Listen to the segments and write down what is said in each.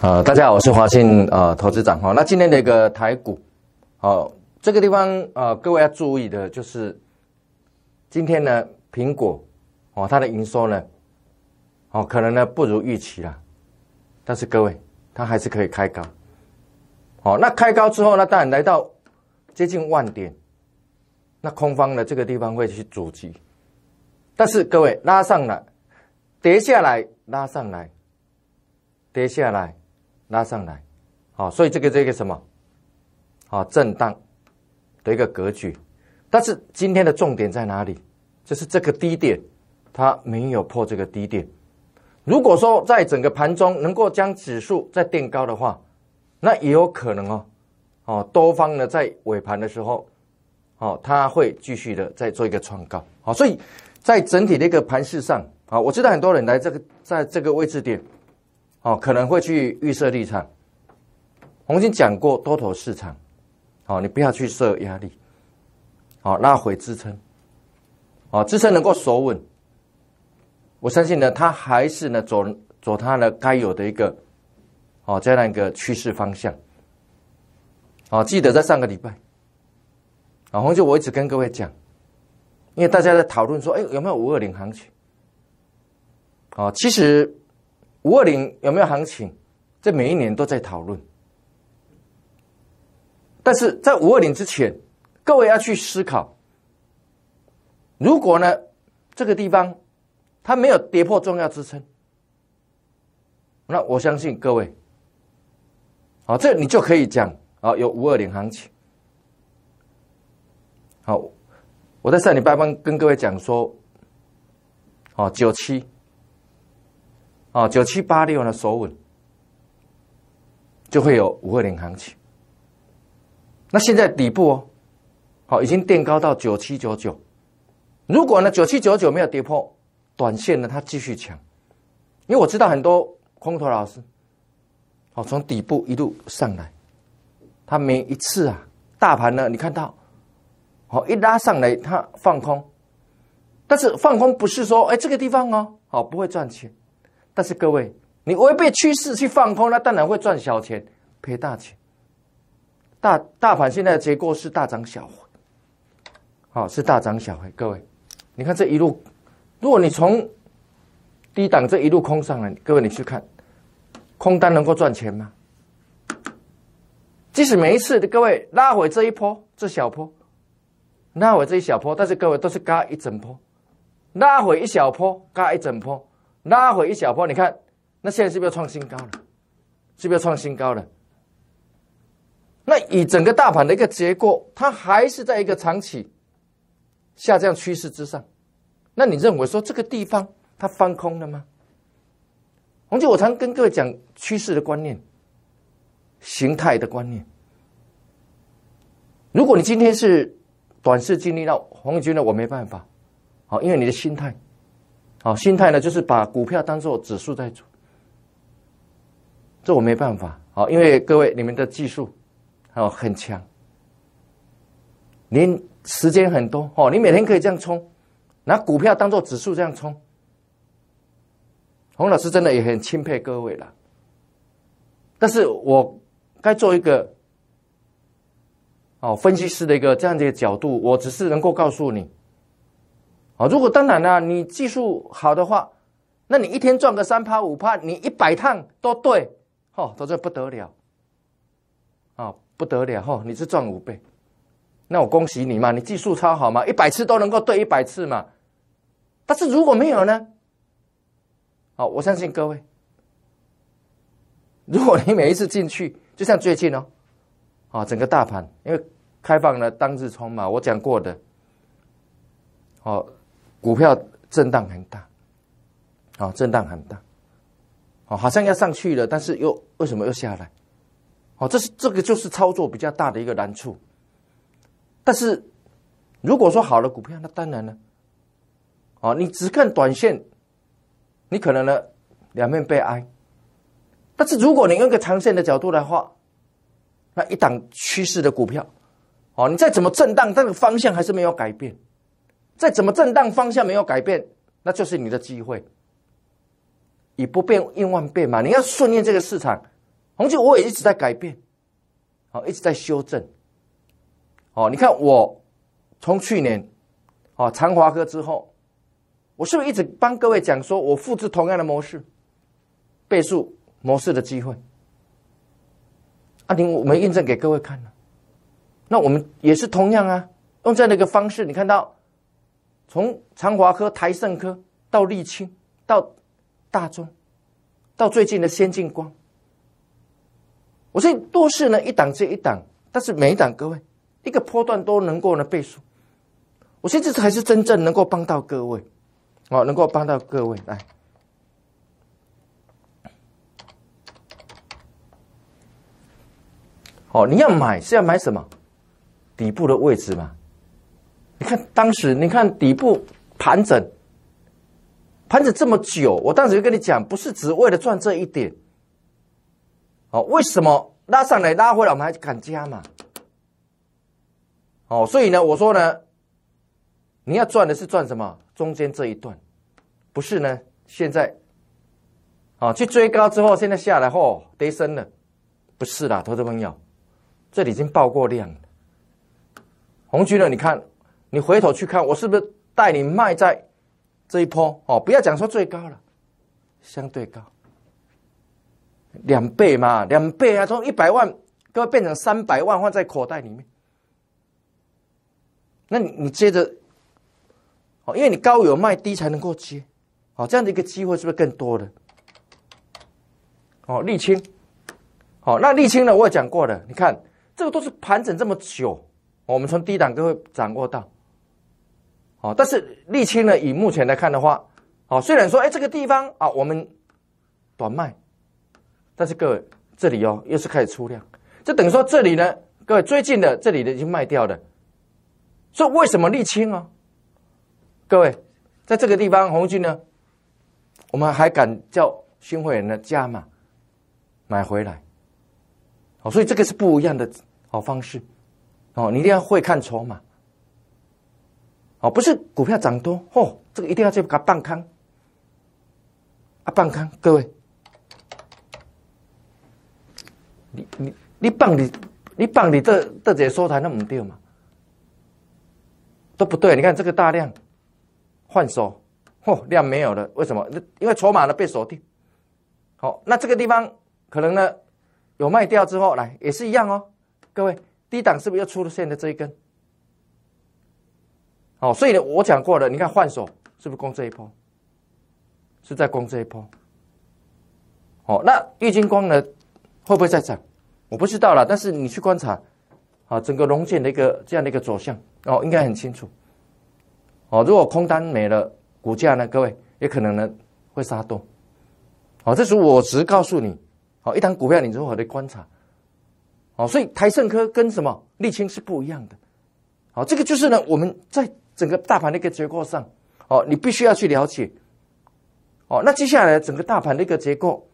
呃，大家好，我是华信呃投资长哈。那今天的一个台股，哦，这个地方呃，各位要注意的就是，今天呢，苹果，哦，它的营收呢，哦，可能呢不如预期了，但是各位，它还是可以开高，哦，那开高之后呢，当然来到接近万点，那空方呢这个地方会去阻击，但是各位拉上来，跌下来，拉上来，跌下来。拉上来，哦，所以这个这个什么，啊，震荡的一个格局，但是今天的重点在哪里？就是这个低点，它没有破这个低点。如果说在整个盘中能够将指数再垫高的话，那也有可能哦，哦，多方呢在尾盘的时候，哦，它会继续的再做一个创高，好，所以在整体的一个盘势上，啊，我知道很多人来这个在这个位置点。哦，可能会去预设立场。红军讲过多头市场，好，你不要去设压力，好，拉回支撑，好，支撑能够守稳，我相信呢，它还是呢走走它呢该有的一个，哦，这样一个趋势方向。哦，记得在上个礼拜，啊，红星我一直跟各位讲，因为大家在讨论说，哎，有没有五二零行情？哦，其实。五二零有没有行情？这每一年都在讨论。但是在五二零之前，各位要去思考：如果呢这个地方它没有跌破重要支撑，那我相信各位，啊，这你就可以讲啊，有五二零行情。好，我在上礼拜帮跟各位讲说，啊，九七。哦，九七八六呢，守稳就会有五二零行情。那现在底部哦，好已经垫高到九七九九。如果呢九七九九没有跌破，短线呢它继续强，因为我知道很多空头老师，哦从底部一路上来，他每一次啊大盘呢你看到，好一拉上来他放空，但是放空不是说哎这个地方哦好不会赚钱。但是各位，你违背趋势去放空，那当然会赚小钱赔大钱。大大盘现在的结构是大涨小回，好是大涨小回。各位，你看这一路，如果你从低档这一路空上来，各位你去看，空单能够赚钱吗？即使每一次，的各位拉回这一波这小波，拉回这一小波，但是各位都是嘎一整波，拉回一小波嘎一整波。拉回一小波，你看，那现在是不是要创新高了？是不是要创新高了？那以整个大盘的一个结构，它还是在一个长期下降趋势之上。那你认为说这个地方它翻空了吗？红姐，我常跟各位讲趋势的观念、形态的观念。如果你今天是短视，经历到红军呢，我没办法。好，因为你的心态。好，心态呢，就是把股票当做指数在做，这我没办法。好，因为各位你们的技术哦很强，您时间很多哦，你每天可以这样冲，拿股票当做指数这样冲。洪老师真的也很钦佩各位了，但是我该做一个哦分析师的一个这样的一个角度，我只是能够告诉你。啊，如果当然了，你技术好的话，那你一天赚个三趴五趴，你一百趟都对，哦，都这不得了，啊，不得了，哦，你是赚五倍，那我恭喜你嘛，你技术超好嘛，一百次都能够对一百次嘛。但是如果没有呢？好，我相信各位，如果你每一次进去，就像最近哦，啊，整个大盘因为开放了当日冲嘛，我讲过的，哦。股票震荡很大，啊，震荡很大，哦，好像要上去了，但是又为什么又下来？哦，这是这个就是操作比较大的一个难处。但是如果说好的股票，那当然了，啊，你只看短线，你可能呢两面悲哀。但是如果你用个长线的角度来画，那一档趋势的股票，哦，你再怎么震荡，但个方向还是没有改变。再怎么震荡，方向没有改变，那就是你的机会。以不变应万变嘛，你要顺应这个市场。红姐我也一直在改变，哦，一直在修正。哦，你看我从去年哦长华哥之后，我是不是一直帮各位讲说，我复制同样的模式，倍数模式的机会？啊，你我们验证给各位看了，那我们也是同样啊，用这样的一个方式，你看到。从长华科、台盛科到沥青，到大中，到最近的先进光，我说多是呢一档接一档，但是每一档各位一个波段都能够呢倍数，我现这才是真正能够帮到各位，哦，能够帮到各位来。哦，你要买是要买什么？底部的位置嘛。你看，当时你看底部盘整盘整这么久，我当时就跟你讲，不是只为了赚这一点。哦，为什么拉上来拉回来我们还敢加嘛？哦，所以呢，我说呢，你要赚的是赚什么？中间这一段，不是呢？现在啊，去追高之后，现在下来后跌深了，不是啦，投资朋友，这里已经爆过量了，红区呢，你看。你回头去看，我是不是带你卖在这一波哦？不要讲说最高了，相对高两倍嘛，两倍啊，从一百万各位变成三百万放在口袋里面。那你你接着哦，因为你高有卖低才能够接哦，这样的一个机会是不是更多的哦？沥青哦，那沥青呢？我也讲过了，你看这个都是盘整这么久，我们从低档各位掌握到。但是沥青呢？以目前来看的话，哦，虽然说，哎，这个地方啊，我们短卖，但是各位这里哦，又是开始出量，就等于说这里呢，各位最近的这里的已经卖掉了，所以为什么沥青啊？各位在这个地方红俊呢，我们还敢叫新会员的加码买回来，哦，所以这个是不一样的好方式，哦，你一定要会看筹码。哦，不是股票涨多，嚯，这个一定要给它半空，啊，半空，各位，你你你半你你半你这这些收台那么对嘛，都不对，你看这个大量换手，嚯，量没有了，为什么？因为筹码呢被锁定。好，那这个地方可能呢有卖掉之后来也是一样哦，各位，低档是不是又出现了这一根？哦，所以呢，我讲过了，你看换手是不是攻这一波？是在攻这一波。哦，那玉金光呢，会不会再涨？我不知道了，但是你去观察，啊，整个融减的一个这样的一个走向，哦，应该很清楚。哦，如果空单没了，股价呢，各位也可能呢会杀多。哦，这时候我只告诉你，哦，一单股票你如何的观察。哦，所以台盛科跟什么沥青是不一样的。哦，这个就是呢，我们在。整个大盘的一个结构上，哦，你必须要去了解，哦，那接下来整个大盘的一个结构，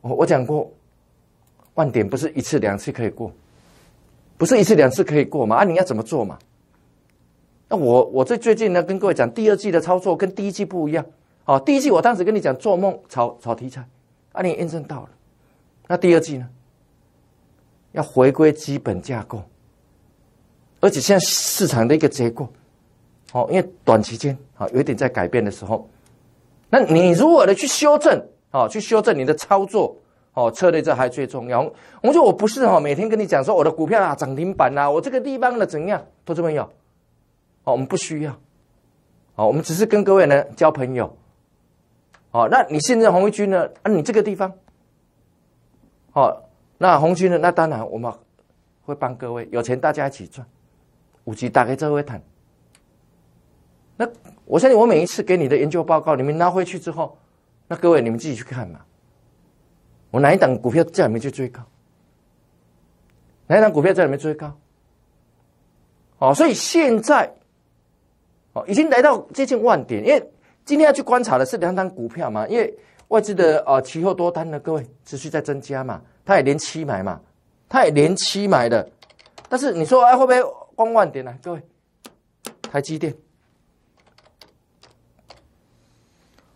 我我讲过，万点不是一次两次可以过，不是一次两次可以过嘛？啊，你要怎么做嘛？那我我在最近呢跟各位讲，第二季的操作跟第一季不一样，哦，第一季我当时跟你讲做梦炒炒题材，啊，你验证到了，那第二季呢，要回归基本架构。而且现在市场的一个结果，哦，因为短期间啊有点在改变的时候，那你如何的去修正啊？去修正你的操作哦，策略这还最重要。我说我不是哦，每天跟你讲说我的股票啊涨停板啊，我这个地方的怎样？投资朋友哦，我们不需要哦，我们只是跟各位呢交朋友哦。那你现在红一军呢？啊，你这个地方哦，那红军呢？那当然我们会帮各位有钱大家一起赚。五 G 大概再会谈。那我相信我每一次给你的研究报告，你们拿回去之后，那各位你们自己去看嘛。我哪一档股票价没去追高？哪一档股票价没追高？哦，所以现在哦已经来到接近万点，因为今天要去观察的是两档股票嘛，因为外资的啊期货多单呢，各位持续在增加嘛，它也连期买嘛，它也连期买的，但是你说哎会不会？攻万点来，各位，台积电、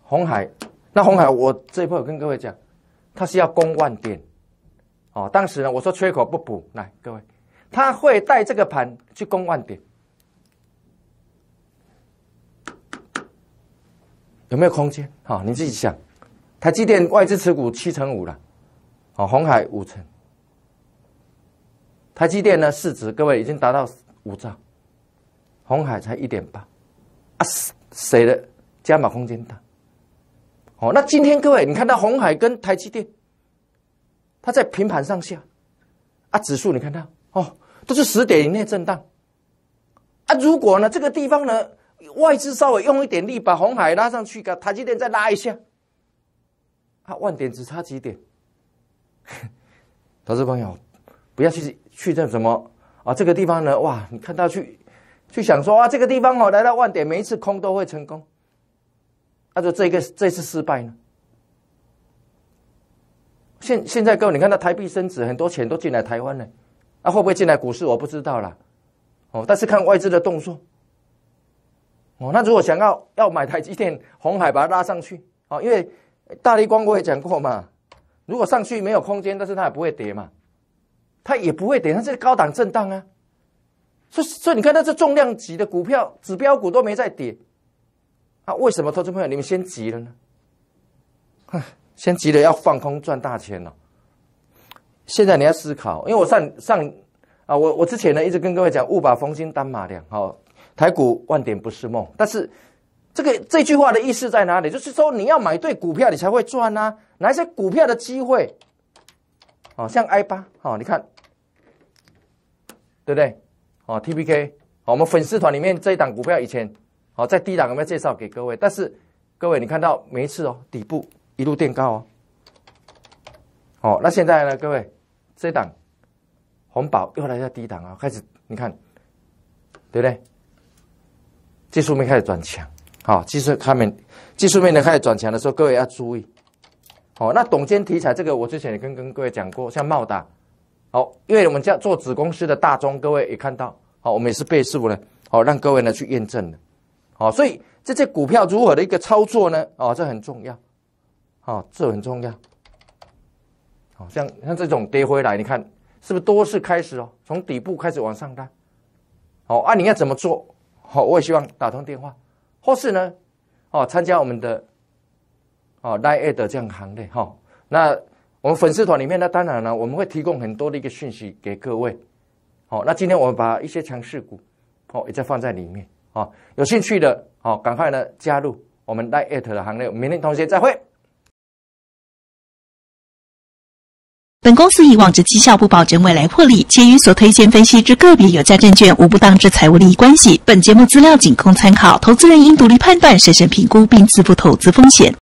红海，那红海，我这一波跟各位讲，它是要攻万点哦。当时呢，我说缺口不补，来各位，他会带这个盘去攻万点，有没有空间？好，你自己想，台积电外资持股七成五了，哦，红海五成，台积电呢市值各位已经达到。五兆，红海才一点八，啊，谁的加码空间大？哦，那今天各位，你看到红海跟台积电，它在平盘上下，啊，指数你看到哦，都是十点以内震荡，啊，如果呢这个地方呢，外资稍微用一点力，把红海拉上去，跟台积电再拉一下，啊，万点只差几点？投资朋友，不要去去这什么。啊，这个地方呢，哇，你看他去，去想说啊，这个地方哦，来到万点，每一次空都会成功。他就这个这次失败呢，现现在各位，你看到台币升值，很多钱都进来台湾了，啊，会不会进来股市？我不知道啦，哦，但是看外资的动作，哦，那如果想要要买台积电、红海把它拉上去，哦，因为，大力光我也讲过嘛，如果上去没有空间，但是它也不会跌嘛。它也不会，跌，于这是高档震荡啊，所以所以你看，它这重量级的股票、指标股都没在跌，啊，为什么投资朋友你们先急了呢？哼，先急了要放空赚大钱了。现在你要思考，因为我上上啊，我我之前呢一直跟各位讲，勿把风金当马良，好，台股万点不是梦。但是这个这句话的意思在哪里？就是说你要买对股票，你才会赚啊，哪些股票的机会？哦，像 I 八，哦，你看。对不对？哦，TPK，我们粉丝团里面这一档股票以前，哦，在低档有没有介绍给各位？但是各位你看到每一次哦，底部一路垫高哦，哦，那现在呢，各位，这档红宝又来到低档啊，开始你看，对不对？技术面开始转强，好，技术他们技术面的开始转强的时候，各位要注意，哦，那董监题材这个我之前也跟跟各位讲过，像茂达。好，因为我们叫做子公司的大宗，各位也看到，好，我们也是倍数呢，好，让各位呢去验证的，好，所以这些股票如何的一个操作呢？哦，这很重要，哦，这很重要，哦，像像这种跌回来，你看是不是多次开始哦，从底部开始往上拉，好啊，你要怎么做？好，我也希望打通电话，或是呢，哦，参加我们的，哦，奈 a 的这样行列哈，那。我们粉丝团里面呢，当然了，我们会提供很多的一个讯息给各位。好，那今天我把一些强势股，哦，也再放在里面啊。有兴趣的，好，赶快呢加入我们戴艾特的行列。明天同学再会。本公司以往之绩效不保证未来获利，且与所推荐分析之个别有价证券无不当之财务利益关系。本节目资料仅供参考，投资人应独立判断、审慎评估并自负投资风险。